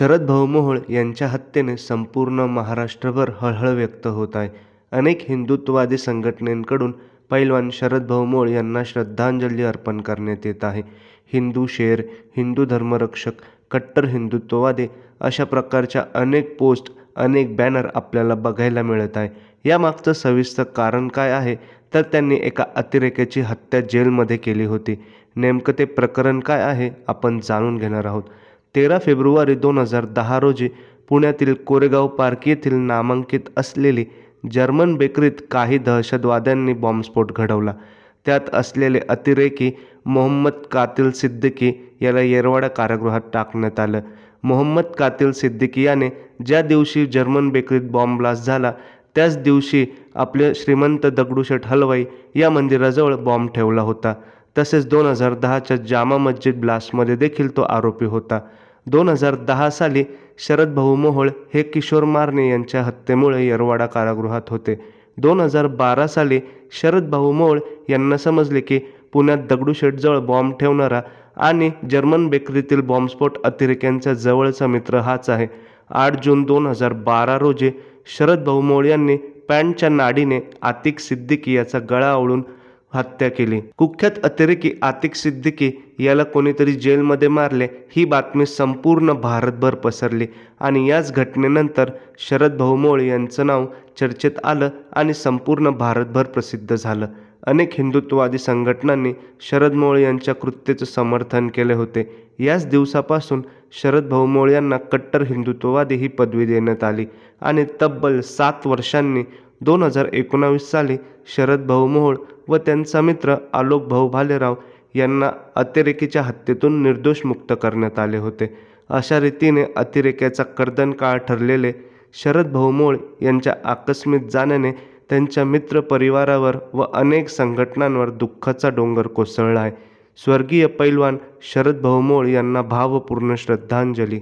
शरद मोहोळ यांच्या हत्येने संपूर्ण महाराष्ट्रभर हळहळ व्यक्त होत आहे अनेक हिंदुत्ववादी संघटनेकडून पैलवान शरद मोळ यांना श्रद्धांजली अर्पण करण्यात येत आहे हिंदू शेर हिंदू धर्मरक्षक कट्टर हिंदुत्ववादी अशा प्रकारच्या अनेक पोस्ट अनेक बॅनर आपल्याला बघायला मिळत आहे यामागचं सविस्तर कारण काय आहे तर त्यांनी एका अतिरेक्याची हत्या जेलमध्ये केली होती नेमकं ते प्रकरण काय आहे आपण जाणून घेणार आहोत तेरा फेब्रुवारी दोन हजार दहा रोजी पुण्यातील कोरेगाव पार्क येथील नामांकित असलेली जर्मन बेकरीत काही दहशतवाद्यांनी बॉम्बस्फोट घडवला त्यात असलेले अतिरेकी मोहम्मद कातिल सिद्दीकी याला येरवाडा कारागृहात टाकण्यात आलं मोहम्मद कातिल सिद्दीकी याने ज्या दिवशी जर्मन बेकरीत बॉम्ब ब्लास्ट झाला त्याच दिवशी आपले श्रीमंत दगडूशेठ हलवाई या मंदिराजवळ बॉम्ब ठेवला होता तसेच दोन हजार दहाच्या जामा मस्जिद ब्लास्टमध्ये देखील तो आरोपी होता दोन हजार दहा साली शरद भाऊ मोहोळ हे किशोर मारणे यांच्या हत्येमुळे येरवाडा कारागृहात होते दोन हजार बारा साली शरद भाऊ मोहोळ यांना समजले की पुण्यात दगडूशेठजवळ बॉम्ब ठेवणारा आणि जर्मन बेकरीतील बॉम्बस्फोट अतिरेक्यांचा जवळचा मित्र हाच आहे आठ जून दोन हजार बारा रोजी शरद भाऊ मोहोळ यांनी पॅन्टच्या नाडीने आतिक सिद्दीकी याचा गळा आवळून हत्या केली कुख्यात अतिरेकी आतिक सिद्दीकी याला कोणीतरी जेलमध्ये मारले ही बातमी संपूर्ण भारतभर पसरली आणि याच घटनेनंतर शरद भाऊ यांचं नाव चर्चेत आलं आणि संपूर्ण भारतभर प्रसिद्ध झालं अनेक हिंदुत्ववादी संघटनांनी शरद मोळ यांच्या कृत्येचं समर्थन केले होते याच दिवसापासून शरद भाऊ मोळ यांना कट्टर हिंदुत्ववादी ही पदवी देण्यात आली आणि तब्बल सात वर्षांनी दोन हजार एकोणावीस साली शरद मोहोळ व त्यांचा मित्र आलोक भाऊ भालेराव यांना अतिरेकीच्या हत्येतून निर्दोष मुक्त करण्यात आले होते अशा रीतीने अतिरेक्याचा कर्दन काळ ठरलेले शरदभाऊ मोळ यांच्या आकस्मिक जाण्याने त्यांच्या मित्रपरिवारावर व अनेक संघटनांवर दुःखाचा डोंगर कोसळला आहे स्वर्गीय पैलवान शरद मोळ यांना भावपूर्ण श्रद्धांजली